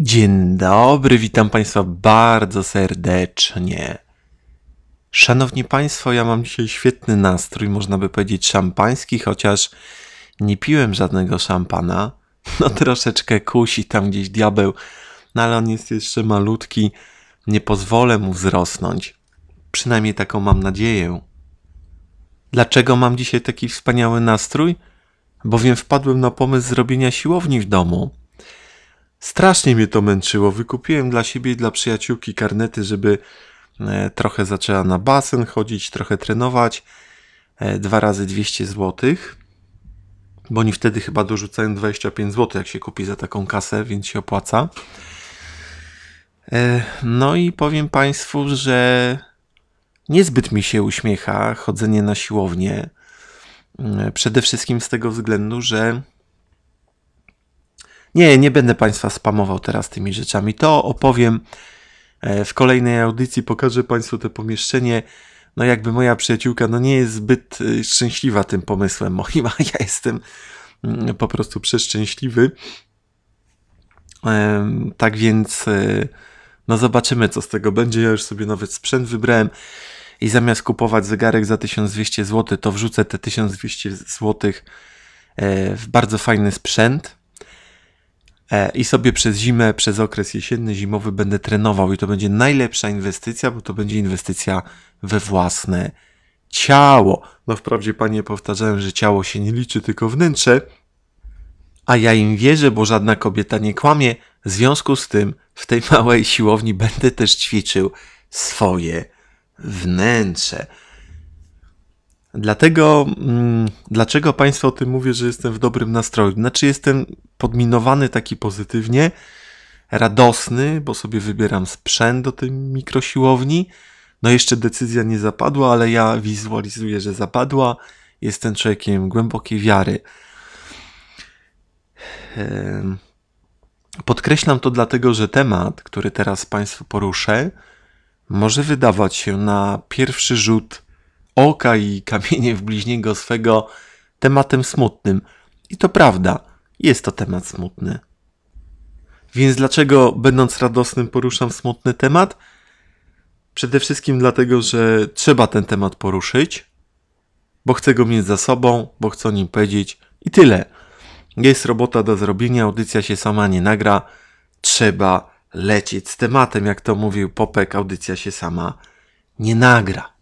Dzień dobry, witam Państwa bardzo serdecznie. Szanowni Państwo, ja mam dzisiaj świetny nastrój, można by powiedzieć szampański, chociaż nie piłem żadnego szampana. No troszeczkę kusi tam gdzieś diabeł, no ale on jest jeszcze malutki, nie pozwolę mu wzrosnąć. Przynajmniej taką mam nadzieję. Dlaczego mam dzisiaj taki wspaniały nastrój? Bowiem wpadłem na pomysł zrobienia siłowni w domu. Strasznie mnie to męczyło. Wykupiłem dla siebie i dla przyjaciółki karnety, żeby e, trochę zaczęła na basen chodzić, trochę trenować. E, dwa razy 200 zł. Bo oni wtedy chyba dorzucają 25 zł, jak się kupi za taką kasę, więc się opłaca. E, no i powiem Państwu, że niezbyt mi się uśmiecha chodzenie na siłownię. Przede wszystkim z tego względu, że nie, nie będę Państwa spamował teraz tymi rzeczami. To opowiem e, w kolejnej audycji, pokażę Państwu to pomieszczenie. No jakby moja przyjaciółka no nie jest zbyt e, szczęśliwa tym pomysłem moim, a ja jestem mm, po prostu przeszczęśliwy. Tak więc e, no zobaczymy co z tego będzie. Ja już sobie nawet sprzęt wybrałem i zamiast kupować zegarek za 1200 zł, to wrzucę te 1200 zł w bardzo fajny sprzęt E, i sobie przez zimę, przez okres jesienny, zimowy będę trenował i to będzie najlepsza inwestycja, bo to będzie inwestycja we własne ciało. No wprawdzie panie powtarzają, że ciało się nie liczy, tylko wnętrze, a ja im wierzę, bo żadna kobieta nie kłamie. W związku z tym w tej małej siłowni będę też ćwiczył swoje wnętrze. Dlatego, mm, dlaczego Państwo o tym mówię, że jestem w dobrym nastroju? Znaczy, jestem podminowany taki pozytywnie, radosny, bo sobie wybieram sprzęt do tej mikrosiłowni. No, jeszcze decyzja nie zapadła, ale ja wizualizuję, że zapadła. Jestem człowiekiem głębokiej wiary. Podkreślam to dlatego, że temat, który teraz Państwu poruszę, może wydawać się na pierwszy rzut oka i kamienie w bliźniego swego tematem smutnym. I to prawda, jest to temat smutny. Więc dlaczego, będąc radosnym, poruszam smutny temat? Przede wszystkim dlatego, że trzeba ten temat poruszyć, bo chcę go mieć za sobą, bo chcę o nim powiedzieć i tyle. Jest robota do zrobienia, audycja się sama nie nagra, trzeba lecieć z tematem, jak to mówił Popek, audycja się sama nie nagra.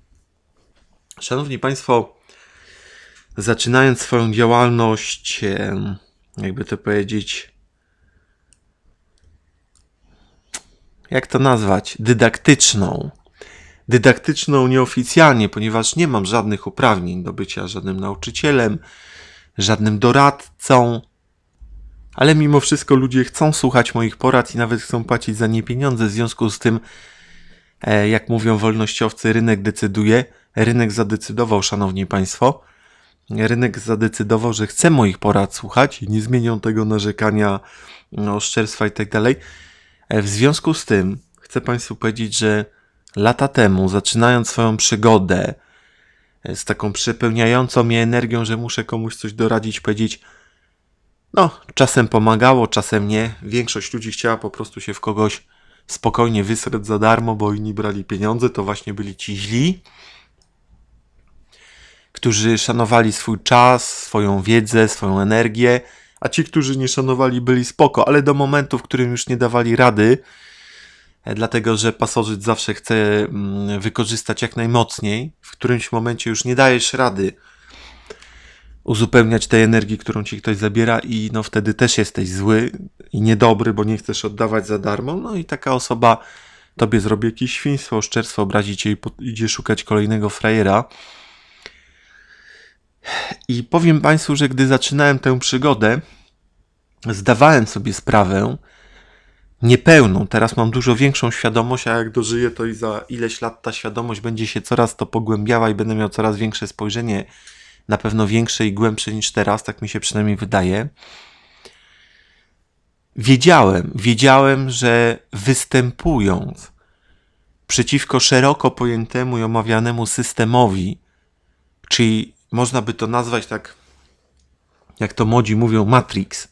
Szanowni Państwo, zaczynając swoją działalność, jakby to powiedzieć, jak to nazwać, dydaktyczną, dydaktyczną nieoficjalnie, ponieważ nie mam żadnych uprawnień do bycia żadnym nauczycielem, żadnym doradcą, ale mimo wszystko ludzie chcą słuchać moich porad i nawet chcą płacić za nie pieniądze. W związku z tym, e, jak mówią wolnościowcy, rynek decyduje, Rynek zadecydował, szanowni państwo, rynek zadecydował, że chce moich porad słuchać i nie zmienią tego narzekania, no, oszczerstwa i tak dalej. E, w związku z tym chcę państwu powiedzieć, że lata temu, zaczynając swoją przygodę e, z taką przepełniającą mnie energią, że muszę komuś coś doradzić, powiedzieć, no, czasem pomagało, czasem nie. Większość ludzi chciała po prostu się w kogoś spokojnie wysrać za darmo, bo inni brali pieniądze, to właśnie byli ci źli którzy szanowali swój czas, swoją wiedzę, swoją energię, a ci, którzy nie szanowali, byli spoko, ale do momentu, w którym już nie dawali rady, e, dlatego że pasożyt zawsze chce mm, wykorzystać jak najmocniej, w którymś momencie już nie dajesz rady uzupełniać tej energii, którą ci ktoś zabiera, i no wtedy też jesteś zły i niedobry, bo nie chcesz oddawać za darmo. No i taka osoba tobie zrobi jakieś świństwo, oszczerstwo, obrazi cię i idzie szukać kolejnego frajera. I powiem Państwu, że gdy zaczynałem tę przygodę, zdawałem sobie sprawę, niepełną, teraz mam dużo większą świadomość, a jak dożyję, to i za ileś lat ta świadomość będzie się coraz to pogłębiała i będę miał coraz większe spojrzenie, na pewno większe i głębsze niż teraz, tak mi się przynajmniej wydaje. Wiedziałem, wiedziałem, że występując przeciwko szeroko pojętemu i omawianemu systemowi, czyli można by to nazwać tak, jak to młodzi mówią, Matrix.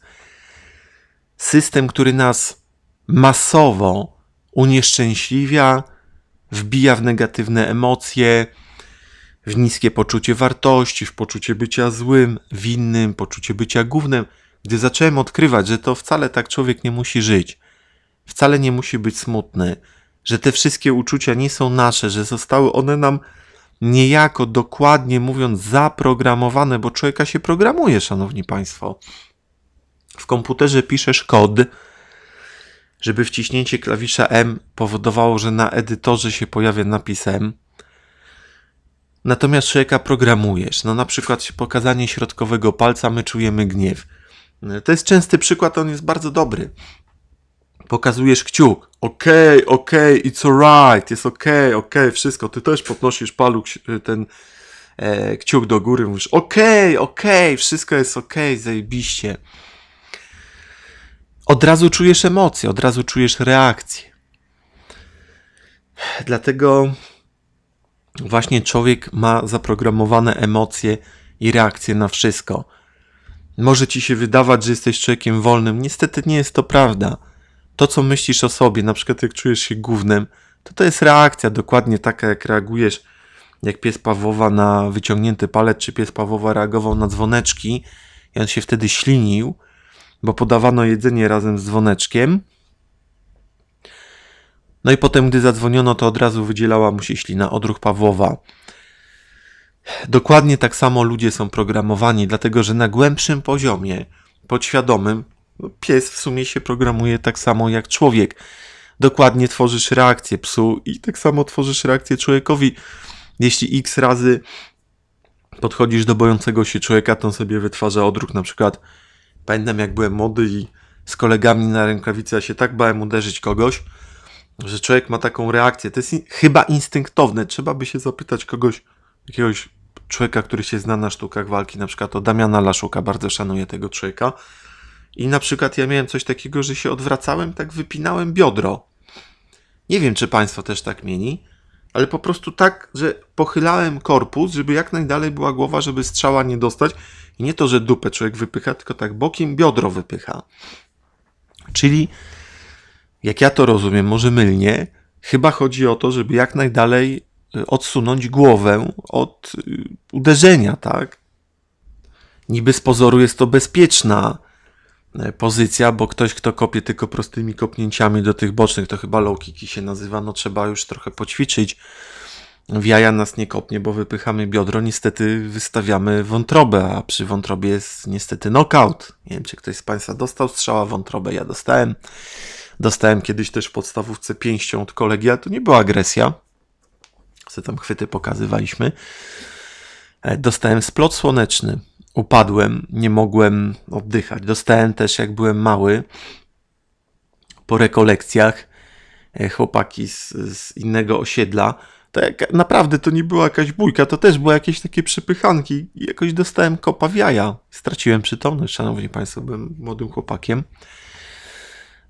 System, który nas masowo unieszczęśliwia, wbija w negatywne emocje, w niskie poczucie wartości, w poczucie bycia złym, winnym, poczucie bycia głównym. Gdy zacząłem odkrywać, że to wcale tak człowiek nie musi żyć, wcale nie musi być smutny, że te wszystkie uczucia nie są nasze, że zostały one nam niejako dokładnie mówiąc zaprogramowane, bo człowieka się programuje, szanowni państwo. W komputerze piszesz kod, żeby wciśnięcie klawisza M powodowało, że na edytorze się pojawia napis M. Natomiast człowieka programujesz. No na przykład pokazanie środkowego palca, my czujemy gniew. To jest częsty przykład, on jest bardzo dobry pokazujesz kciuk. Okej, okay, okej, okay, it's alright, jest okej, okay, okej, okay, wszystko. Ty też podnosisz paluch, e, ten e, kciuk do góry, mówisz okej, okay, okej, okay, wszystko jest okej, okay, zajebiście. Od razu czujesz emocje, od razu czujesz reakcję. Dlatego właśnie człowiek ma zaprogramowane emocje i reakcje na wszystko. Może ci się wydawać, że jesteś człowiekiem wolnym. Niestety nie jest to prawda to, co myślisz o sobie, na przykład jak czujesz się głównym, to to jest reakcja dokładnie taka, jak reagujesz, jak pies Pawłowa na wyciągnięty palec, czy pies Pawłowa reagował na dzwoneczki i on się wtedy ślinił, bo podawano jedzenie razem z dzwoneczkiem. No i potem, gdy zadzwoniono, to od razu wydzielała mu się ślina, odruch Pawłowa. Dokładnie tak samo ludzie są programowani, dlatego że na głębszym poziomie podświadomym no, pies w sumie się programuje tak samo jak człowiek. Dokładnie tworzysz reakcję psu i tak samo tworzysz reakcję człowiekowi. Jeśli x razy podchodzisz do bojącego się człowieka, to on sobie wytwarza odruch. Na przykład pamiętam jak byłem młody i z kolegami na rękawicy ja się tak bałem uderzyć kogoś, że człowiek ma taką reakcję. To jest in chyba instynktowne. Trzeba by się zapytać kogoś, jakiegoś człowieka, który się zna na sztukach walki, na przykład o Damiana Laszuka, bardzo szanuję tego człowieka. I na przykład ja miałem coś takiego, że się odwracałem, tak wypinałem biodro. Nie wiem, czy Państwo też tak mieli, ale po prostu tak, że pochylałem korpus, żeby jak najdalej była głowa, żeby strzała nie dostać. I nie to, że dupę człowiek wypycha, tylko tak bokiem biodro wypycha. Czyli, jak ja to rozumiem, może mylnie, chyba chodzi o to, żeby jak najdalej y, odsunąć głowę od y, uderzenia, tak? Niby z pozoru jest to bezpieczna E, pozycja, bo ktoś, kto kopie tylko prostymi kopnięciami do tych bocznych, to chyba low kicki się nazywa, no trzeba już trochę poćwiczyć. W jaja nas nie kopnie, bo wypychamy biodro, niestety wystawiamy wątrobę, a przy wątrobie jest niestety knockout. Nie wiem, czy ktoś z Państwa dostał strzała wątrobę, ja dostałem. Dostałem kiedyś też w podstawówce pięścią od kolegi, a to nie była agresja. Co tam chwyty pokazywaliśmy. E, dostałem splot słoneczny upadłem, nie mogłem oddychać. Dostałem też, jak byłem mały, po rekolekcjach e, chłopaki z, z innego osiedla. To jak, naprawdę to nie była jakaś bójka, to też były jakieś takie przepychanki. Jakoś dostałem kopa w jaja. Straciłem przytomność, szanowni państwo, byłem młodym chłopakiem.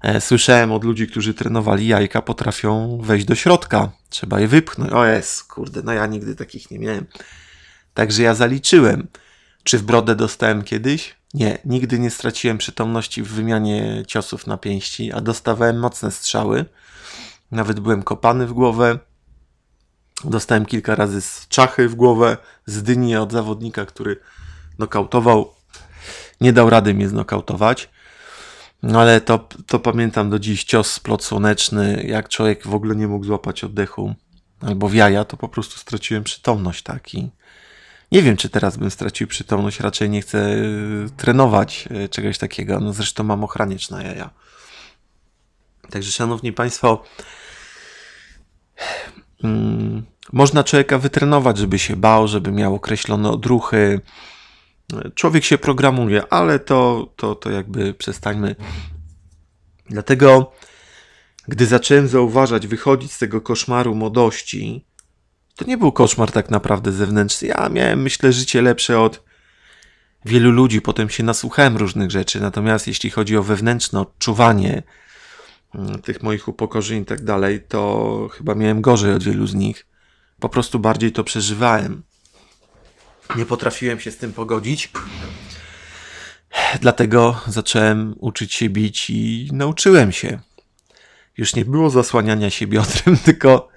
E, słyszałem od ludzi, którzy trenowali jajka, potrafią wejść do środka. Trzeba je wypchnąć. O jest, kurde, no ja nigdy takich nie miałem. Także ja zaliczyłem. Czy w brodę dostałem kiedyś? Nie, nigdy nie straciłem przytomności w wymianie ciosów na pięści, a dostawałem mocne strzały. Nawet byłem kopany w głowę. Dostałem kilka razy z czachy w głowę, z dyni od zawodnika, który nokautował. Nie dał rady mnie znokautować. No ale to, to pamiętam do dziś cios plot słoneczny, jak człowiek w ogóle nie mógł złapać oddechu albo w jaja, to po prostu straciłem przytomność taki. Nie wiem, czy teraz bym stracił przytomność, raczej nie chcę y, trenować y, czegoś takiego. No zresztą mam ochraniacz na jaja. Także, szanowni państwo, mm, można człowieka wytrenować, żeby się bał, żeby miał określone odruchy. Człowiek się programuje, ale to, to, to jakby przestańmy. Dlatego, gdy zacząłem zauważać, wychodzić z tego koszmaru młodości, to nie był koszmar tak naprawdę zewnętrzny. Ja miałem, myślę, życie lepsze od wielu ludzi. Potem się nasłuchałem różnych rzeczy. Natomiast jeśli chodzi o wewnętrzne odczuwanie mm, tych moich upokorzeń i tak dalej, to chyba miałem gorzej od wielu z nich. Po prostu bardziej to przeżywałem. Nie potrafiłem się z tym pogodzić. Dlatego zacząłem uczyć się bić i nauczyłem się. Już nie było zasłaniania się biodrem, tylko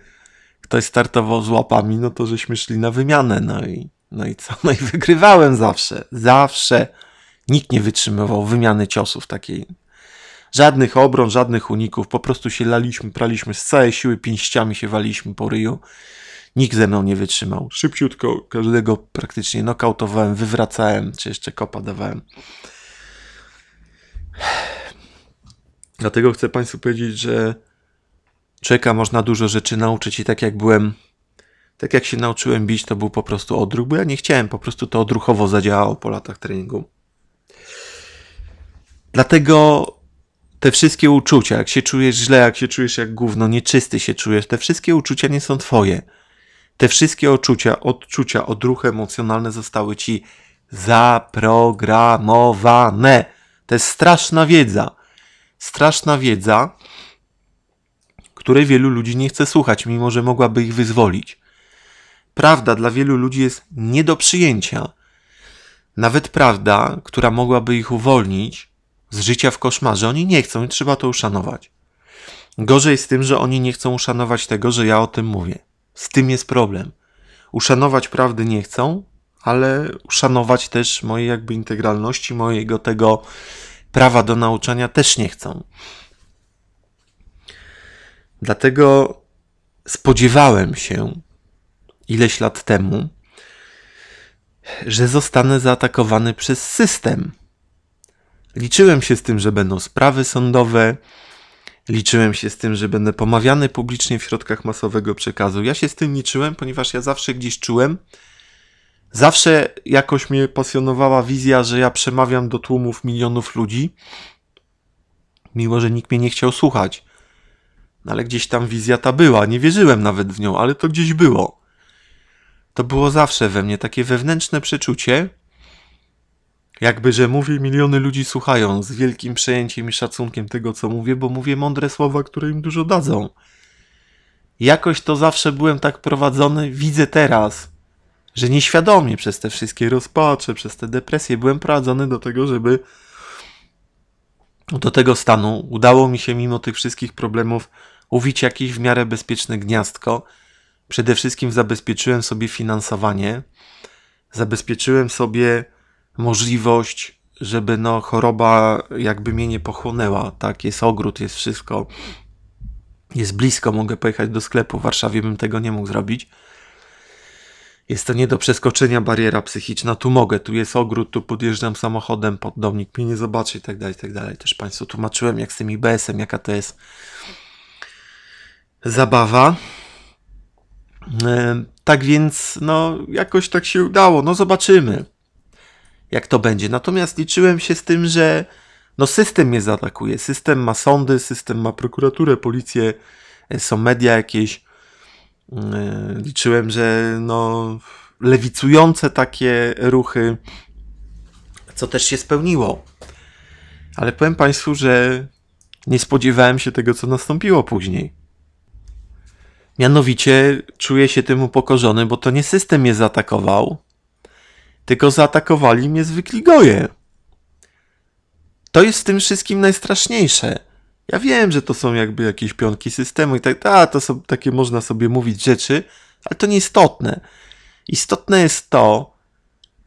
ktoś startował z łapami, no to żeśmy szli na wymianę, no i, no i co? No i wygrywałem zawsze, zawsze. Nikt nie wytrzymywał wymiany ciosów takiej. Żadnych obron, żadnych uników, po prostu się laliśmy, praliśmy z całej siły, pięściami się waliśmy po ryju. Nikt ze mną nie wytrzymał. Szybciutko każdego praktycznie nokautowałem, wywracałem, czy jeszcze kopa dawałem. Dlatego chcę Państwu powiedzieć, że czeka, można dużo rzeczy nauczyć i tak jak byłem, tak jak się nauczyłem bić, to był po prostu odruch, bo ja nie chciałem, po prostu to odruchowo zadziałało po latach treningu. Dlatego te wszystkie uczucia, jak się czujesz źle, jak się czujesz jak gówno, nieczysty się czujesz, te wszystkie uczucia nie są twoje. Te wszystkie uczucia, odczucia, odruchy emocjonalne zostały ci zaprogramowane. To jest straszna wiedza. Straszna wiedza, które wielu ludzi nie chce słuchać, mimo że mogłaby ich wyzwolić. Prawda dla wielu ludzi jest nie do przyjęcia. Nawet prawda, która mogłaby ich uwolnić z życia w koszmarze, oni nie chcą i trzeba to uszanować. Gorzej z tym, że oni nie chcą uszanować tego, że ja o tym mówię. Z tym jest problem. Uszanować prawdy nie chcą, ale uszanować też mojej jakby integralności, mojego tego prawa do nauczania też nie chcą. Dlatego spodziewałem się ileś lat temu, że zostanę zaatakowany przez system. Liczyłem się z tym, że będą sprawy sądowe, liczyłem się z tym, że będę pomawiany publicznie w środkach masowego przekazu. Ja się z tym liczyłem, ponieważ ja zawsze gdzieś czułem, zawsze jakoś mnie pasjonowała wizja, że ja przemawiam do tłumów milionów ludzi, mimo że nikt mnie nie chciał słuchać. No ale gdzieś tam wizja ta była, nie wierzyłem nawet w nią, ale to gdzieś było. To było zawsze we mnie takie wewnętrzne przeczucie, jakby, że mówię, miliony ludzi słuchają z wielkim przejęciem i szacunkiem tego, co mówię, bo mówię mądre słowa, które im dużo dadzą. Jakoś to zawsze byłem tak prowadzony, widzę teraz, że nieświadomie przez te wszystkie rozpacze, przez te depresje byłem prowadzony do tego, żeby do tego stanu udało mi się mimo tych wszystkich problemów uwić jakieś w miarę bezpieczne gniazdko. Przede wszystkim zabezpieczyłem sobie finansowanie, zabezpieczyłem sobie możliwość, żeby no choroba jakby mnie nie pochłonęła. Tak, jest ogród, jest wszystko. Jest blisko, mogę pojechać do sklepu. W Warszawie bym tego nie mógł zrobić. Jest to nie do przeskoczenia bariera psychiczna. Tu mogę, tu jest ogród, tu podjeżdżam samochodem pod domnik mnie nie zobaczy i tak dalej, tak dalej. Też Państwu tłumaczyłem, jak z tym IBS-em, jaka to jest zabawa. Tak więc, no, jakoś tak się udało. No, zobaczymy, jak to będzie. Natomiast liczyłem się z tym, że no, system mnie zaatakuje. System ma sądy, system ma prokuraturę, policję, e, są media jakieś E, liczyłem, że no, lewicujące takie ruchy, co też się spełniło. Ale powiem Państwu, że nie spodziewałem się tego, co nastąpiło później. Mianowicie czuję się tym upokorzony, bo to nie system mnie zaatakował, tylko zaatakowali mnie zwykli goje. To jest w tym wszystkim najstraszniejsze. Ja wiem, że to są jakby jakieś pionki systemu i tak, a to są takie można sobie mówić rzeczy, ale to nieistotne. Istotne jest to,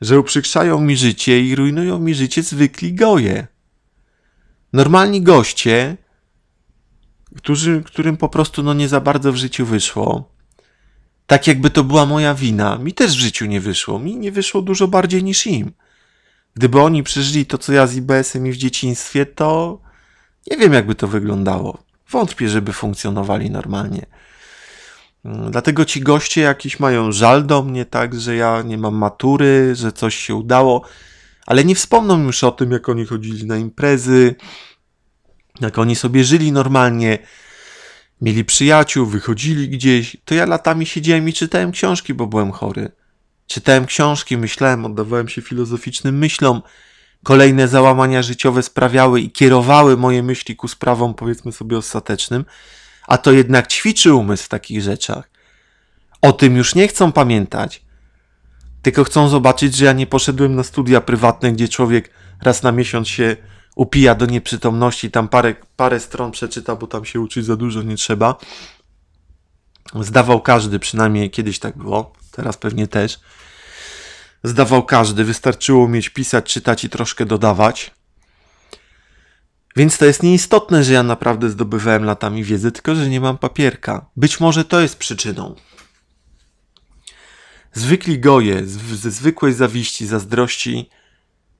że uprzykrzają mi życie i rujnują mi życie zwykli goje. Normalni goście, którzy, którym po prostu no nie za bardzo w życiu wyszło, tak jakby to była moja wina, mi też w życiu nie wyszło, mi nie wyszło dużo bardziej niż im. Gdyby oni przeżyli to, co ja z IBS-em i w dzieciństwie, to nie wiem, jakby to wyglądało. Wątpię, żeby funkcjonowali normalnie. Mm, dlatego ci goście jakiś mają żal do mnie, tak, że ja nie mam matury, że coś się udało, ale nie wspomną już o tym, jak oni chodzili na imprezy, jak oni sobie żyli normalnie, mieli przyjaciół, wychodzili gdzieś. To ja latami siedziałem i czytałem książki, bo byłem chory. Czytałem książki, myślałem, oddawałem się filozoficznym myślom. Kolejne załamania życiowe sprawiały i kierowały moje myśli ku sprawom, powiedzmy sobie, ostatecznym, a to jednak ćwiczy umysł w takich rzeczach. O tym już nie chcą pamiętać, tylko chcą zobaczyć, że ja nie poszedłem na studia prywatne, gdzie człowiek raz na miesiąc się upija do nieprzytomności, tam parę, parę stron przeczyta, bo tam się uczyć za dużo nie trzeba. Zdawał każdy, przynajmniej kiedyś tak było, teraz pewnie też zdawał każdy. Wystarczyło mieć pisać, czytać i troszkę dodawać. Więc to jest nieistotne, że ja naprawdę zdobywałem latami wiedzę, tylko że nie mam papierka. Być może to jest przyczyną. Zwykli goje ze zwykłej zawiści, zazdrości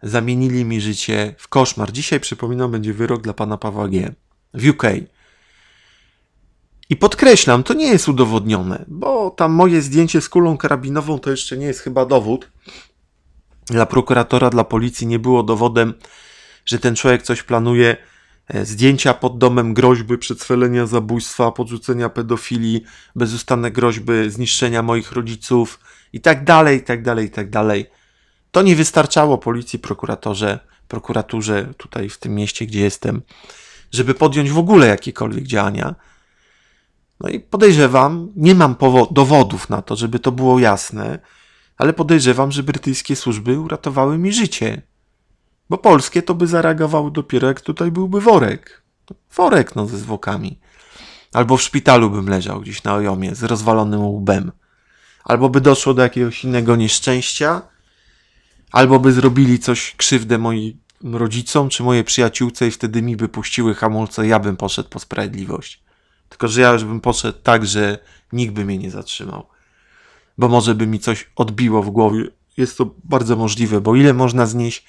zamienili mi życie w koszmar. Dzisiaj, przypominam, będzie wyrok dla pana Pawła G. w UK. I podkreślam, to nie jest udowodnione, bo tam moje zdjęcie z kulą karabinową to jeszcze nie jest chyba dowód. Dla prokuratora, dla policji nie było dowodem, że ten człowiek coś planuje. E, zdjęcia pod domem, groźby przedstrzelenia zabójstwa, podrzucenia pedofilii, bezustanne groźby zniszczenia moich rodziców i tak dalej, i tak dalej, i tak dalej. To nie wystarczało policji, prokuratorze, prokuraturze tutaj w tym mieście, gdzie jestem, żeby podjąć w ogóle jakiekolwiek działania no i podejrzewam, nie mam dowodów na to, żeby to było jasne, ale podejrzewam, że brytyjskie służby uratowały mi życie. Bo polskie to by zareagowały dopiero jak tutaj byłby worek. Worek, no, ze zwłokami. Albo w szpitalu bym leżał gdzieś na ojomie z rozwalonym łbem. Albo by doszło do jakiegoś innego nieszczęścia, albo by zrobili coś krzywdę moim rodzicom czy mojej przyjaciółce i wtedy mi by puściły hamulce, ja bym poszedł po sprawiedliwość. Tylko, że ja już bym poszedł tak, że nikt by mnie nie zatrzymał. Bo może by mi coś odbiło w głowie. Jest to bardzo możliwe, bo ile można znieść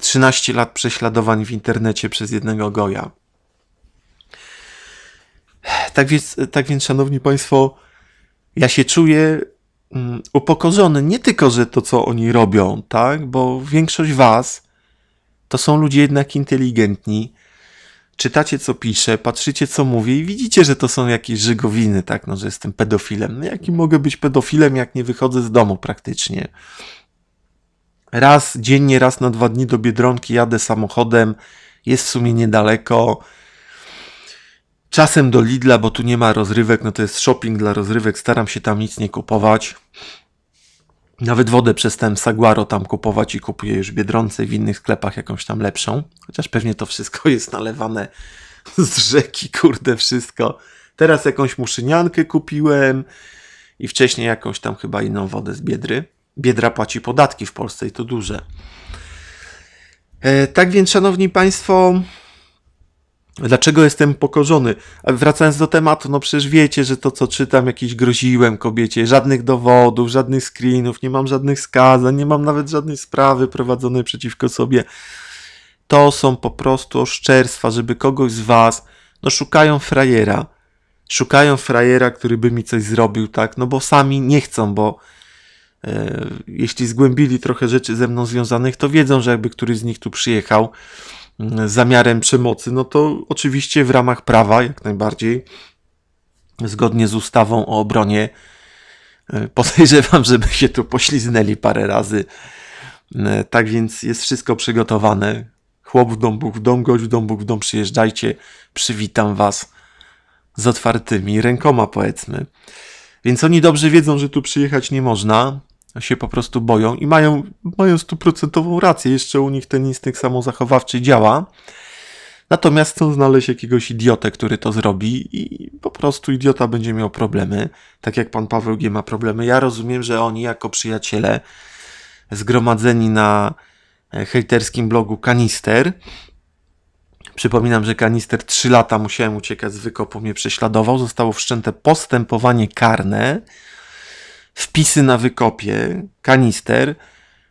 13 lat prześladowań w internecie przez jednego goja. Tak więc, tak więc szanowni państwo, ja się czuję mm, upokorzony nie tylko, że to, co oni robią, tak, bo większość was to są ludzie jednak inteligentni, czytacie co pisze, patrzycie co mówię i widzicie, że to są jakieś żygowiny, tak, no, że jestem pedofilem. No jaki mogę być pedofilem, jak nie wychodzę z domu praktycznie? Raz dziennie, raz na dwa dni do Biedronki jadę samochodem, jest w sumie niedaleko. Czasem do Lidla, bo tu nie ma rozrywek, no to jest shopping dla rozrywek, staram się tam nic nie kupować. Nawet wodę przestałem Saguaro tam kupować i kupuję już Biedronce, w innych sklepach jakąś tam lepszą. Chociaż pewnie to wszystko jest nalewane z rzeki, kurde, wszystko. Teraz jakąś muszyniankę kupiłem i wcześniej jakąś tam chyba inną wodę z Biedry. Biedra płaci podatki w Polsce i to duże. E, tak więc, szanowni państwo, Dlaczego jestem pokorzony? A wracając do tematu, no przecież wiecie, że to co czytam, jakiś groziłem kobiecie, żadnych dowodów, żadnych screenów, nie mam żadnych skazań, nie mam nawet żadnej sprawy prowadzonej przeciwko sobie. To są po prostu oszczerstwa, żeby kogoś z was, no szukają frajera, szukają frajera, który by mi coś zrobił, tak, no bo sami nie chcą, bo e, jeśli zgłębili trochę rzeczy ze mną związanych, to wiedzą, że jakby któryś z nich tu przyjechał, zamiarem przemocy, no to oczywiście w ramach prawa jak najbardziej, zgodnie z ustawą o obronie, e, podejrzewam, żeby się tu pośliznęli parę razy. E, tak więc jest wszystko przygotowane. Chłop w dom, Bóg w dom, gość w dom, Bóg w dom, przyjeżdżajcie, przywitam was z otwartymi rękoma, powiedzmy. Więc oni dobrze wiedzą, że tu przyjechać nie można, się po prostu boją i mają, mają stuprocentową rację. Jeszcze u nich ten instynkt samozachowawczy działa. Natomiast chcą znaleźć jakiegoś idiotę, który to zrobi i po prostu idiota będzie miał problemy. Tak jak pan Paweł G. ma problemy. Ja rozumiem, że oni jako przyjaciele zgromadzeni na e, hejterskim blogu Kanister Przypominam, że kanister 3 lata musiałem uciekać z wykopu, mnie prześladował. Zostało wszczęte postępowanie karne wpisy na wykopie kanister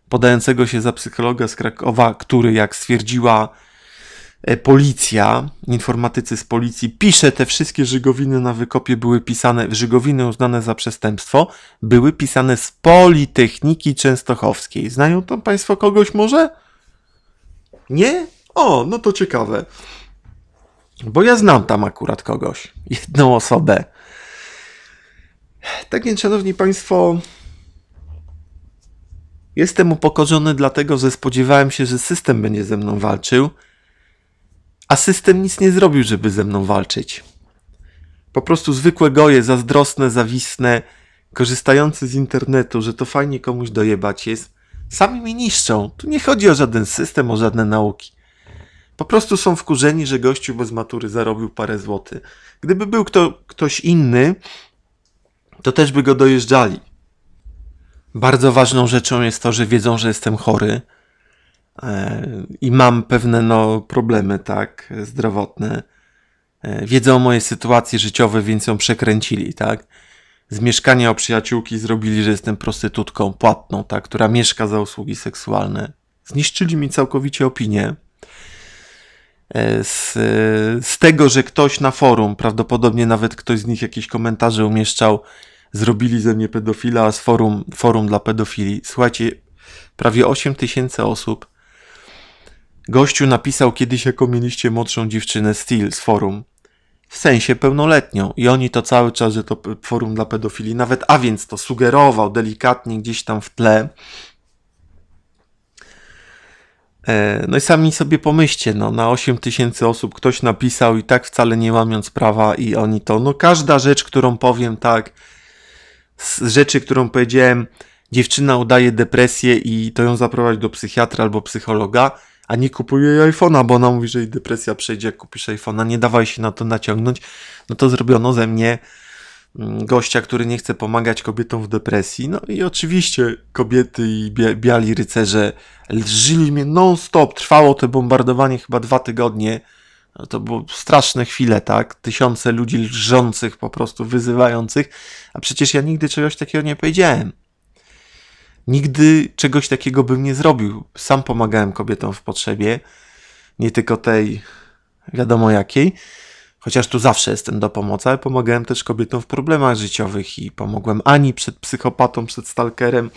podającego się za psychologa z Krakowa, który, jak stwierdziła e, policja, informatycy z policji, pisze, te wszystkie żygowiny na wykopie były pisane, żygowiny uznane za przestępstwo, były pisane z Politechniki Częstochowskiej. Znają tam Państwo kogoś może? Nie? O, no to ciekawe. Bo ja znam tam akurat kogoś, jedną osobę. Tak więc, szanowni państwo, jestem upokorzony, dlatego że spodziewałem się, że system będzie ze mną walczył, a system nic nie zrobił, żeby ze mną walczyć. Po prostu zwykłe goje, zazdrosne, zawisne, korzystający z internetu, że to fajnie komuś dojebać jest, sami mi niszczą. Tu nie chodzi o żaden system, o żadne nauki. Po prostu są wkurzeni, że gościu bez matury zarobił parę złotych. Gdyby był kto, ktoś inny, to też by go dojeżdżali. Bardzo ważną rzeczą jest to, że wiedzą, że jestem chory e, i mam pewne no, problemy, tak, zdrowotne. E, wiedzą o mojej sytuacji życiowej, więc ją przekręcili, tak. Z mieszkania o przyjaciółki zrobili, że jestem prostytutką płatną, tak, która mieszka za usługi seksualne. Zniszczyli mi całkowicie opinię. E, z, z tego, że ktoś na forum, prawdopodobnie nawet ktoś z nich jakieś komentarze umieszczał, zrobili ze mnie pedofila z forum, forum dla pedofili. Słuchajcie, prawie 8 tysięcy osób. Gościu napisał kiedyś, jako mieliście młodszą dziewczynę Steel z forum. W sensie pełnoletnią. I oni to cały czas, że to forum dla pedofili, nawet a więc to sugerował delikatnie gdzieś tam w tle. E, no i sami sobie pomyślcie, no, na 8 tysięcy osób ktoś napisał i tak wcale nie łamiąc prawa i oni to, no każda rzecz, którą powiem tak, z rzeczy, którą powiedziałem, dziewczyna udaje depresję i to ją zaprowadzi do psychiatra albo psychologa, a nie kupuje iPhone'a, bo ona mówi, że jej depresja przejdzie, jak kupisz iPhone'a, nie dawaj się na to naciągnąć, no to zrobiono ze mnie mm, gościa, który nie chce pomagać kobietom w depresji. No i oczywiście kobiety i biali rycerze lżyli mnie non-stop. Trwało to bombardowanie chyba dwa tygodnie. No to było straszne chwile, tak? Tysiące ludzi lżących, po prostu wyzywających, a przecież ja nigdy czegoś takiego nie powiedziałem. Nigdy czegoś takiego bym nie zrobił. Sam pomagałem kobietom w potrzebie, nie tylko tej wiadomo jakiej, chociaż tu zawsze jestem do pomocy, ale pomagałem też kobietom w problemach życiowych i pomogłem Ani przed psychopatą, przed stalkerem.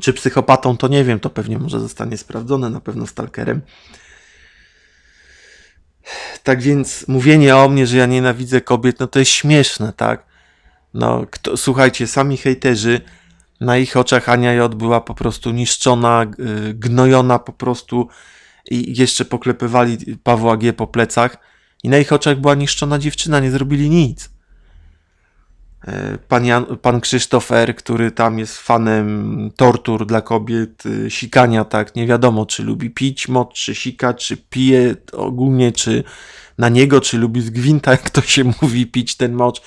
Czy psychopatą, to nie wiem, to pewnie może zostanie sprawdzone, na pewno stalkerem. Tak więc mówienie o mnie, że ja nienawidzę kobiet, no to jest śmieszne, tak? No, kto, słuchajcie, sami hejterzy, na ich oczach Ania J była po prostu niszczona, y, gnojona po prostu i jeszcze poklepywali Pawła G po plecach i na ich oczach była niszczona dziewczyna, nie zrobili nic. E, pan, Jan, pan Krzysztof R., który tam jest fanem tortur dla kobiet, y, sikania, tak, nie wiadomo, czy lubi pić moc, czy sika, czy pije ogólnie, czy na niego, czy lubi z gwinta, jak to się mówi, pić ten mocz,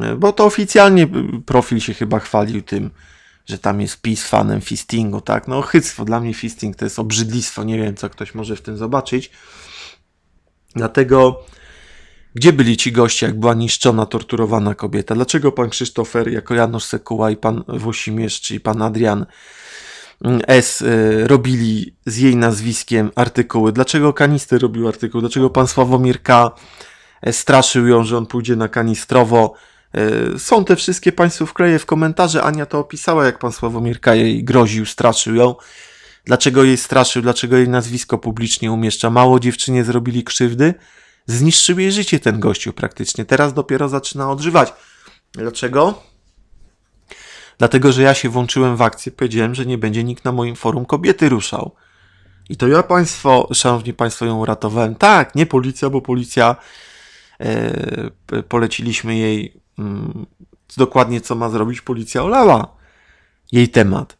e, bo to oficjalnie y, profil się chyba chwalił tym, że tam jest PiS fanem fistingu, tak, no chyctwo, dla mnie fisting to jest obrzydlistwo, nie wiem, co ktoś może w tym zobaczyć, dlatego... Gdzie byli ci goście, jak była niszczona, torturowana kobieta? Dlaczego pan Krzysztofer, jako Janusz Sekuła i pan Włosimierz, i pan Adrian mm, S. Y, robili z jej nazwiskiem artykuły? Dlaczego Kanister robił artykuł? Dlaczego pan Sławomir K. E, straszył ją, że on pójdzie na kanistrowo? E, są te wszystkie Państwo wkleję w komentarze. Ania to opisała, jak pan Sławomir K. jej groził, straszył ją. Dlaczego jej straszył, dlaczego jej nazwisko publicznie umieszcza? Mało dziewczynie zrobili krzywdy? Zniszczył jej życie ten gościu praktycznie. Teraz dopiero zaczyna odżywać. Dlaczego? Dlatego, że ja się włączyłem w akcję, powiedziałem, że nie będzie nikt na moim forum kobiety ruszał. I to ja Państwo, Szanowni Państwo, ją uratowałem. Tak, nie policja, bo policja e, poleciliśmy jej mm, dokładnie, co ma zrobić. Policja olała jej temat.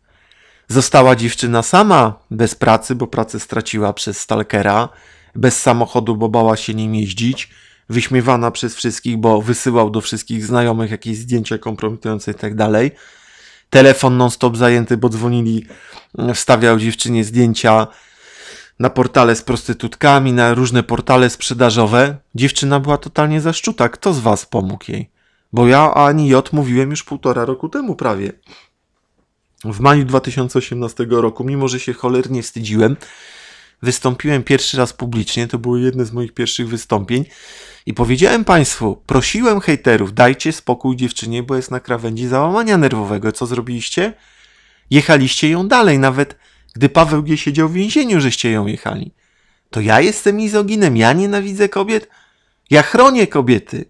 Została dziewczyna sama, bez pracy, bo pracę straciła przez stalkera bez samochodu, bo bała się nim jeździć, wyśmiewana przez wszystkich, bo wysyłał do wszystkich znajomych jakieś zdjęcia kompromitujące i tak dalej. Telefon non-stop zajęty, bo dzwonili, mm, wstawiał dziewczynie zdjęcia na portale z prostytutkami, na różne portale sprzedażowe. Dziewczyna była totalnie zaszczuta. Kto z was pomógł jej? Bo ja ani J mówiłem już półtora roku temu prawie. W maju 2018 roku, mimo że się cholernie wstydziłem, wystąpiłem pierwszy raz publicznie, to było jedne z moich pierwszych wystąpień i powiedziałem Państwu, prosiłem hejterów, dajcie spokój dziewczynie, bo jest na krawędzi załamania nerwowego. Co zrobiliście? Jechaliście ją dalej, nawet gdy Paweł G. siedział w więzieniu, żeście ją jechali. To ja jestem izoginem, ja nienawidzę kobiet, ja chronię kobiety.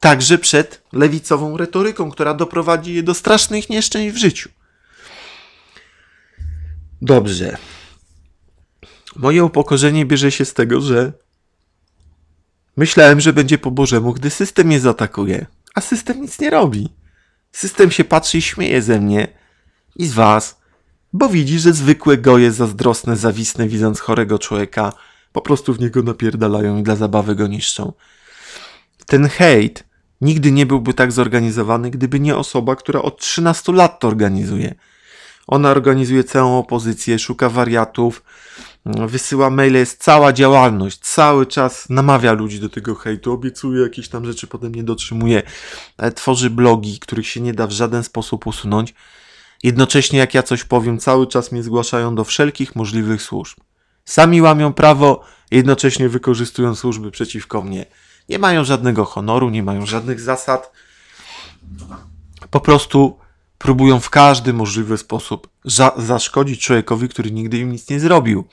Także przed lewicową retoryką, która doprowadzi je do strasznych nieszczęść w życiu. Dobrze. Moje upokorzenie bierze się z tego, że myślałem, że będzie po Bożemu, gdy system mnie zaatakuje, a system nic nie robi. System się patrzy i śmieje ze mnie i z was, bo widzi, że zwykłe goje zazdrosne, zawisne, widząc chorego człowieka, po prostu w niego napierdalają i dla zabawy go niszczą. Ten hejt nigdy nie byłby tak zorganizowany, gdyby nie osoba, która od 13 lat to organizuje. Ona organizuje całą opozycję, szuka wariatów, wysyła maile, jest cała działalność, cały czas namawia ludzi do tego hejtu, obiecuje jakieś tam rzeczy, potem nie dotrzymuje, e, tworzy blogi, których się nie da w żaden sposób usunąć. Jednocześnie, jak ja coś powiem, cały czas mnie zgłaszają do wszelkich możliwych służb. Sami łamią prawo, jednocześnie wykorzystują służby przeciwko mnie. Nie mają żadnego honoru, nie mają żadnych zasad. Po prostu próbują w każdy możliwy sposób zaszkodzić człowiekowi, który nigdy im nic nie zrobił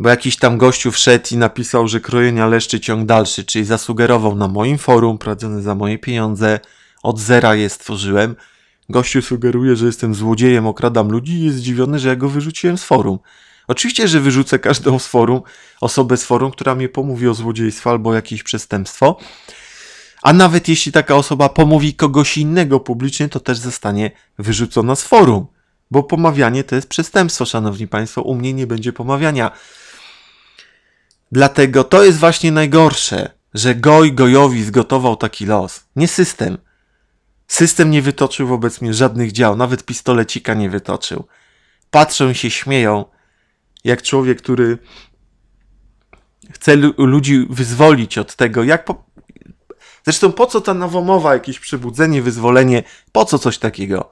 bo jakiś tam gościu wszedł i napisał, że krojenia leszczy ciąg dalszy, czyli zasugerował na moim forum, prowadzone za moje pieniądze, od zera je stworzyłem. Gościu sugeruje, że jestem złodziejem, okradam ludzi i jest zdziwiony, że ja go wyrzuciłem z forum. Oczywiście, że wyrzucę każdą z forum, osobę z forum, która mnie pomówi o złodziejstwo albo jakieś przestępstwo. A nawet jeśli taka osoba pomówi kogoś innego publicznie, to też zostanie wyrzucona z forum. Bo pomawianie to jest przestępstwo, szanowni państwo. U mnie nie będzie pomawiania. Dlatego to jest właśnie najgorsze, że Goj Gojowi zgotował taki los. Nie system. System nie wytoczył wobec mnie żadnych dział, nawet pistolecika nie wytoczył. Patrzą się śmieją, jak człowiek, który chce ludzi wyzwolić od tego, jak po... Zresztą po co ta nowomowa, jakieś przebudzenie, wyzwolenie, po co coś takiego?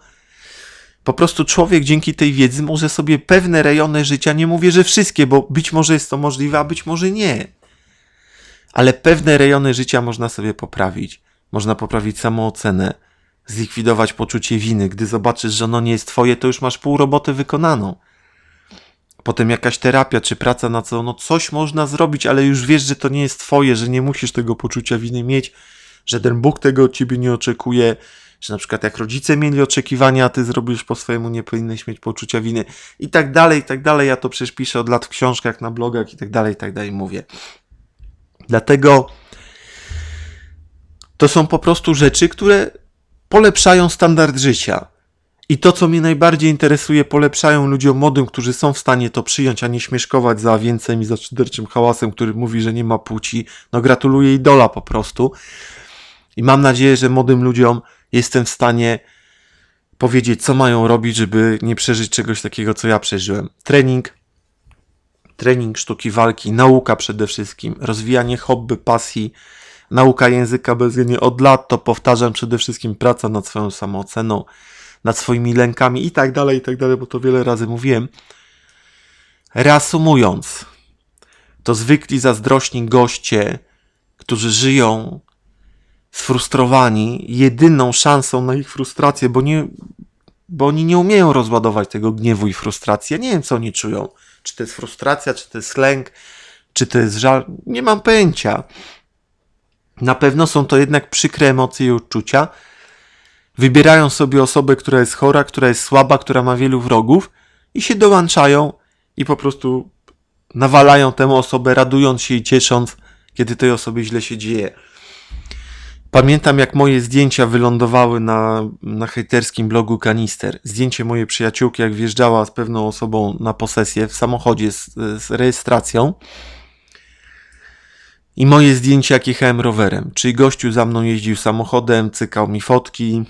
Po prostu człowiek dzięki tej wiedzy może sobie pewne rejony życia, nie mówię, że wszystkie, bo być może jest to możliwe, a być może nie. Ale pewne rejony życia można sobie poprawić. Można poprawić samoocenę, zlikwidować poczucie winy. Gdy zobaczysz, że ono nie jest twoje, to już masz pół roboty wykonaną. Potem jakaś terapia czy praca na co, no coś można zrobić, ale już wiesz, że to nie jest twoje, że nie musisz tego poczucia winy mieć, że ten Bóg tego od ciebie nie oczekuje, że na przykład jak rodzice mieli oczekiwania, a ty zrobisz po swojemu, nie powinieneś mieć poczucia winy i tak dalej, i tak dalej. Ja to przecież piszę od lat w książkach, na blogach i tak dalej, i tak dalej mówię. Dlatego to są po prostu rzeczy, które polepszają standard życia. I to, co mnie najbardziej interesuje, polepszają ludziom młodym, którzy są w stanie to przyjąć, a nie śmieszkować za więcej i za szyderczym hałasem, który mówi, że nie ma płci. No gratuluję idola po prostu. I mam nadzieję, że młodym ludziom jestem w stanie powiedzieć, co mają robić, żeby nie przeżyć czegoś takiego, co ja przeżyłem. Trening, trening sztuki walki, nauka przede wszystkim, rozwijanie hobby, pasji, nauka języka bezwzględnie od lat, to powtarzam przede wszystkim praca nad swoją samooceną, nad swoimi lękami i tak dalej, i tak dalej, bo to wiele razy mówiłem. Reasumując, to zwykli zazdrośni goście, którzy żyją sfrustrowani, jedyną szansą na ich frustrację, bo, nie, bo oni nie umieją rozładować tego gniewu i frustracji. Ja nie wiem, co oni czują. Czy to jest frustracja, czy to jest lęk, czy to jest żal. Nie mam pojęcia. Na pewno są to jednak przykre emocje i uczucia. Wybierają sobie osobę, która jest chora, która jest słaba, która ma wielu wrogów i się dołączają i po prostu nawalają tę osobę, radując się i ciesząc, kiedy tej osobie źle się dzieje. Pamiętam, jak moje zdjęcia wylądowały na, na hejterskim blogu Kanister. Zdjęcie mojej przyjaciółki, jak wjeżdżała z pewną osobą na posesję w samochodzie z, z rejestracją. I moje zdjęcie, jak jechałem rowerem. Czyli gościu za mną jeździł samochodem, cykał mi fotki.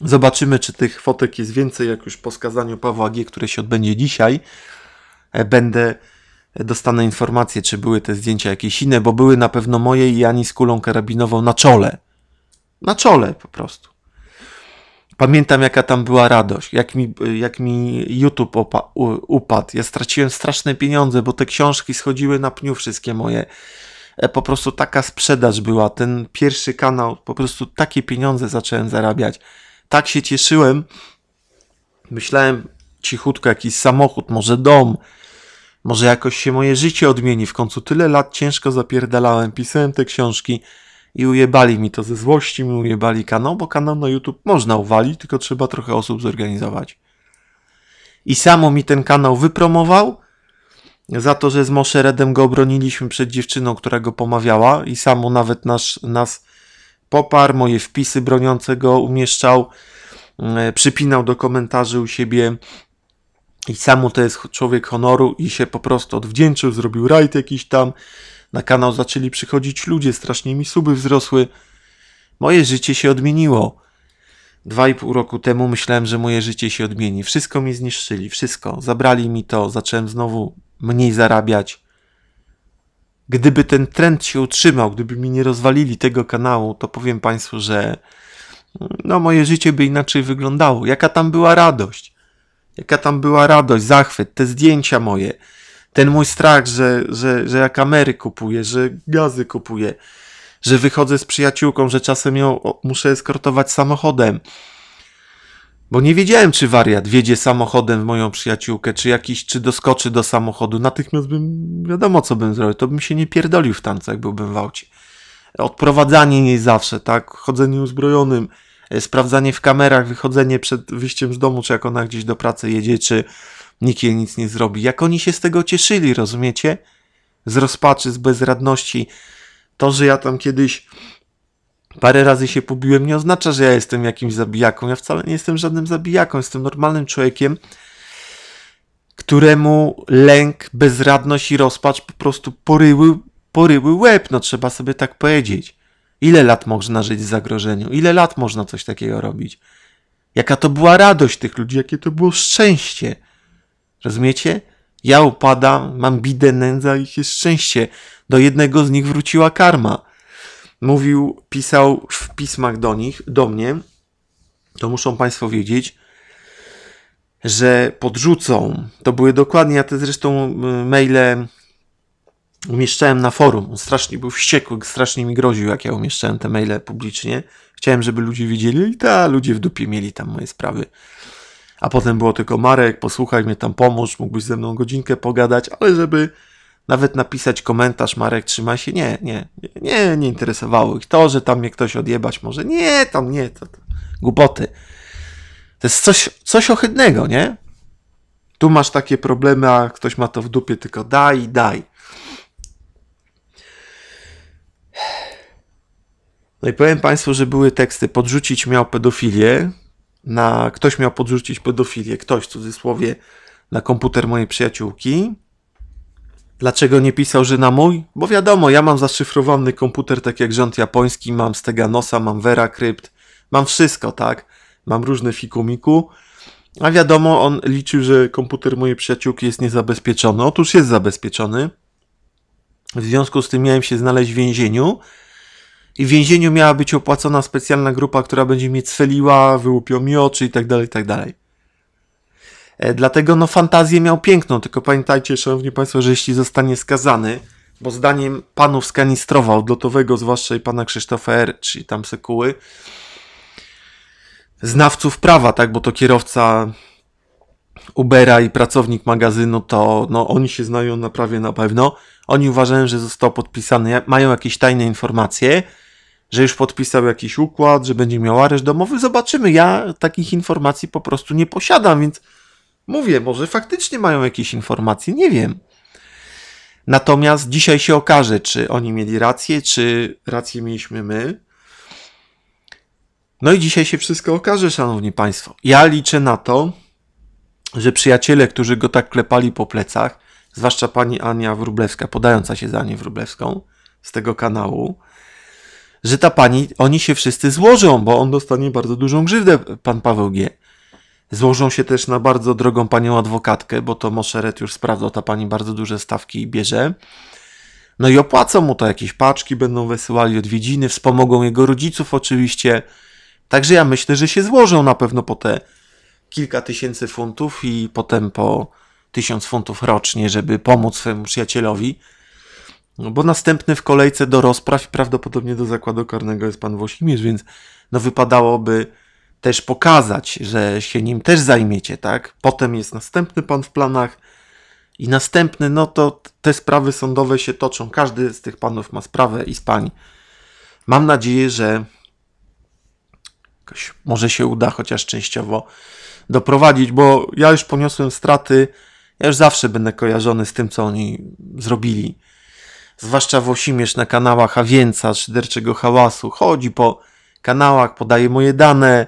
Zobaczymy, czy tych fotek jest więcej, jak już po skazaniu Pawła G., które się odbędzie dzisiaj. E, będę dostanę informację, czy były te zdjęcia jakieś inne, bo były na pewno moje i Ani z kulą karabinową na czole. Na czole po prostu. Pamiętam, jaka tam była radość, jak mi, jak mi YouTube opa- upadł. Ja straciłem straszne pieniądze, bo te książki schodziły na pniu, wszystkie moje. E, po prostu taka sprzedaż była. Ten pierwszy kanał, po prostu takie pieniądze zacząłem zarabiać. Tak się cieszyłem. Myślałem cichutko, jakiś samochód, może dom, może jakoś się moje życie odmieni. W końcu tyle lat ciężko zapierdalałem, pisałem te książki i ujebali mi to ze złości, mi ujebali kanał, bo kanał na YouTube można uwalić, tylko trzeba trochę osób zorganizować. I samo mi ten kanał wypromował za to, że z Moszeredem go obroniliśmy przed dziewczyną, która go pomawiała i samo nawet nas poparł, moje wpisy broniące go umieszczał, mm, przypinał do komentarzy u siebie i samo to jest człowiek honoru i się po prostu odwdzięczył, zrobił rajd jakiś tam. Na kanał zaczęli przychodzić ludzie, strasznie mi suby wzrosły. Moje życie się odmieniło. Dwa i pół roku temu myślałem, że moje życie się odmieni. Wszystko mi zniszczyli, wszystko. Zabrali mi to, zacząłem znowu mniej zarabiać. Gdyby ten trend się utrzymał, gdyby mi nie rozwalili tego kanału, to powiem Państwu, że no moje życie by inaczej wyglądało. Jaka tam była radość? Jaka tam była radość, zachwyt, te zdjęcia moje, ten mój strach, że, że, że ja kamery kupuję, że gazy kupuję, że wychodzę z przyjaciółką, że czasem ją muszę eskortować samochodem. Bo nie wiedziałem, czy wariat wjedzie samochodem w moją przyjaciółkę, czy jakiś, czy doskoczy do samochodu. Natychmiast bym, wiadomo co bym zrobił, to bym się nie pierdolił w tancach, byłbym w aucie. Odprowadzanie nie zawsze, tak? Chodzenie uzbrojonym. E, sprawdzanie w kamerach, wychodzenie przed wyjściem z domu, czy jak ona gdzieś do pracy jedzie, czy nikt jej nic nie zrobi. Jak oni się z tego cieszyli, rozumiecie? Z rozpaczy, z bezradności. To, że ja tam kiedyś parę razy się pobiłem, nie oznacza, że ja jestem jakimś zabijaką. Ja wcale nie jestem żadnym zabijaką, jestem normalnym człowiekiem, któremu lęk, bezradność i rozpacz po prostu poryły, poryły łeb, no trzeba sobie tak powiedzieć. Ile lat można żyć w zagrożeniu? Ile lat można coś takiego robić? Jaka to była radość tych ludzi, jakie to było szczęście. Rozumiecie? Ja upadam, mam bidę, nędza i jest szczęście. Do jednego z nich wróciła karma. Mówił, pisał w pismach do nich, do mnie, to muszą Państwo wiedzieć, że podrzucą. To były dokładnie, ja te zresztą y, maile umieszczałem na forum. On strasznie był wściekły, strasznie mi groził, jak ja umieszczałem te maile publicznie. Chciałem, żeby ludzie widzieli i ta, ludzie w dupie mieli tam moje sprawy. A potem było tylko Marek, posłuchaj mnie tam, pomóż, mógłbyś ze mną godzinkę pogadać, ale żeby nawet napisać komentarz, Marek trzyma się, nie, nie, nie, nie interesowało ich to, że tam mnie ktoś odjebać może, nie, tam nie, to, to głupoty. To jest coś, coś ohydnego, nie? Tu masz takie problemy, a ktoś ma to w dupie, tylko daj, daj. No i powiem Państwu, że były teksty podrzucić miał pedofilię, na ktoś miał podrzucić pedofilię, ktoś w cudzysłowie, na komputer mojej przyjaciółki. Dlaczego nie pisał, że na mój? Bo wiadomo, ja mam zaszyfrowany komputer tak jak rząd japoński, mam Steganosa, mam Veracrypt, mam wszystko, tak? Mam różne fikumiku. A wiadomo, on liczył, że komputer mojej przyjaciółki jest niezabezpieczony. Otóż jest zabezpieczony. W związku z tym miałem się znaleźć w więzieniu, i w więzieniu miała być opłacona specjalna grupa, która będzie mnie cweliła, wyłupiła mi oczy itd., tak itd. Tak e, dlatego no fantazję miał piękną, tylko pamiętajcie, szanowni państwo, że jeśli zostanie skazany, bo zdaniem panów skanistrowa odlotowego, zwłaszcza i pana Krzysztofa R., czy tam sekuły, znawców prawa, tak, bo to kierowca Ubera i pracownik magazynu, to no, oni się znają na prawie na pewno. Oni uważają, że został podpisany, mają jakieś tajne informacje, że już podpisał jakiś układ, że będzie miał areszt domowy. Zobaczymy. Ja takich informacji po prostu nie posiadam, więc mówię, może faktycznie mają jakieś informacje, nie wiem. Natomiast dzisiaj się okaże, czy oni mieli rację, czy rację mieliśmy my. No i dzisiaj się wszystko okaże, szanowni państwo. Ja liczę na to, że przyjaciele, którzy go tak klepali po plecach, zwłaszcza pani Ania Wrublewska, podająca się za Anię Wrublewską z tego kanału, że ta pani, oni się wszyscy złożą, bo on dostanie bardzo dużą grzywdę, pan Paweł G. Złożą się też na bardzo drogą panią adwokatkę, bo to Moszeret już sprawdzał, ta pani bardzo duże stawki bierze. No i opłacą mu to jakieś paczki, będą wysyłali odwiedziny, wspomogą jego rodziców oczywiście. Także ja myślę, że się złożą na pewno po te kilka tysięcy funtów i potem po tysiąc funtów rocznie, żeby pomóc swojemu przyjacielowi. No bo następny w kolejce do rozpraw i prawdopodobnie do zakładu karnego jest pan Włosimierz, więc no wypadałoby też pokazać, że się nim też zajmiecie, tak? Potem jest następny pan w planach i następny, no to te sprawy sądowe się toczą. Każdy z tych panów ma sprawę i z pań. Mam nadzieję, że jakoś może się uda chociaż częściowo doprowadzić, bo ja już poniosłem straty, ja już zawsze będę kojarzony z tym, co oni zrobili zwłaszcza Włosimierz na kanałach Awieńca, Szyderczego Hałasu, chodzi po kanałach, podaje moje dane,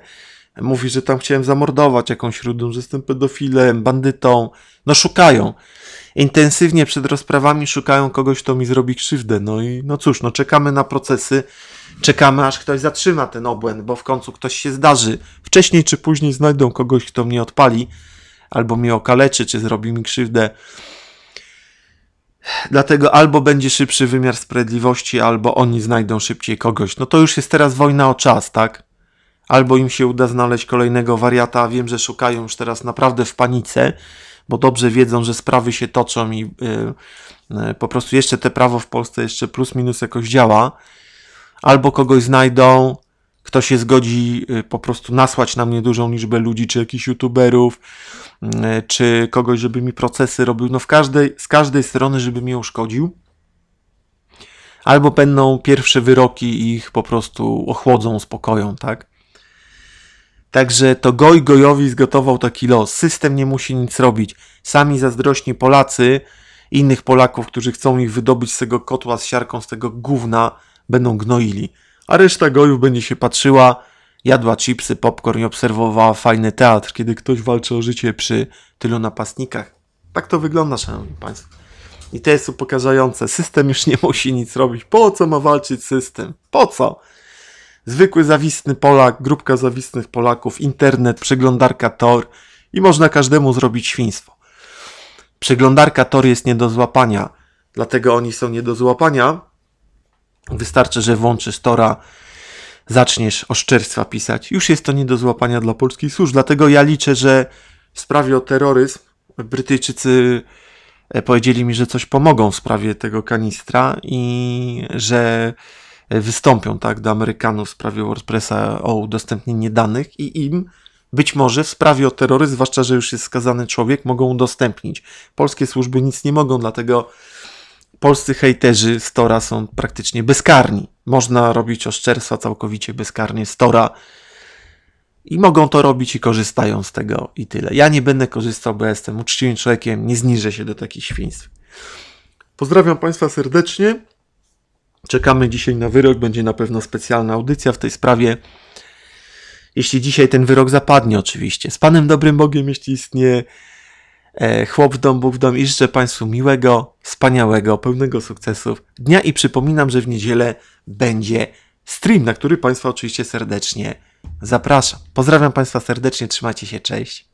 mówi, że tam chciałem zamordować jakąś rudą, że jestem pedofilem, bandytą. No szukają. Intensywnie przed rozprawami szukają kogoś, kto mi zrobi krzywdę. No i no cóż, no czekamy na procesy, czekamy aż ktoś zatrzyma ten obłęd, bo w końcu ktoś się zdarzy. Wcześniej czy później znajdą kogoś, kto mnie odpali, albo mnie okaleczy, czy zrobi mi krzywdę. Dlatego albo będzie szybszy wymiar sprawiedliwości, albo oni znajdą szybciej kogoś. No to już jest teraz wojna o czas, tak? Albo im się uda znaleźć kolejnego wariata. Wiem, że szukają już teraz naprawdę w panice, bo dobrze wiedzą, że sprawy się toczą i yy, yy, po prostu jeszcze te prawo w Polsce jeszcze plus minus jakoś działa. Albo kogoś znajdą, kto się zgodzi yy, po prostu nasłać na mnie dużą liczbę ludzi czy jakichś youtuberów E, czy kogoś, żeby mi procesy robił, no w każdej, z każdej strony, żeby mi uszkodził. Albo będą pierwsze wyroki i ich po prostu ochłodzą, spokoją, tak? Także to Goj Gojowi zgotował taki los. System nie musi nic robić. Sami zazdrośni Polacy, innych Polaków, którzy chcą ich wydobyć z tego kotła z siarką, z tego gówna, będą gnoili. A reszta Gojów będzie się patrzyła, Jadła chipsy, popcorn i obserwowała fajny teatr, kiedy ktoś walczy o życie przy tylu napastnikach. Tak to wygląda, szanowni państwo. I to jest upokarzające. System już nie musi nic robić. Po co ma walczyć system? Po co? Zwykły zawistny Polak, grupka zawistnych Polaków, internet, przeglądarka Tor i można każdemu zrobić świństwo. Przeglądarka Tor jest nie do złapania, dlatego oni są nie do złapania. Wystarczy, że włączysz Tora zaczniesz oszczerstwa pisać. Już jest to nie do złapania dla polskich służb, dlatego ja liczę, że w sprawie o terroryzm Brytyjczycy e, powiedzieli mi, że coś pomogą w sprawie tego kanistra i że wystąpią tak, do Amerykanów w sprawie WordPressa o udostępnienie danych i im być może w sprawie o terroryzm, zwłaszcza, że już jest skazany człowiek, mogą udostępnić. Polskie służby nic nie mogą, dlatego polscy hejterzy Stora są praktycznie bezkarni. Można robić oszczerstwa całkowicie bezkarnie z Tora i mogą to robić i korzystają z tego i tyle. Ja nie będę korzystał, bo ja jestem uczciwym człowiekiem, nie zniżę się do takich świństw. Pozdrawiam Państwa serdecznie. Czekamy dzisiaj na wyrok, będzie na pewno specjalna audycja w tej sprawie. Jeśli dzisiaj ten wyrok zapadnie, oczywiście. Z Panem Dobrym Bogiem, jeśli istnieje e, chłop w dom, Bóg w dom i życzę Państwu miłego, wspaniałego, pełnego sukcesów dnia i przypominam, że w niedzielę będzie stream, na który Państwa oczywiście serdecznie zapraszam. Pozdrawiam Państwa serdecznie, trzymajcie się, cześć.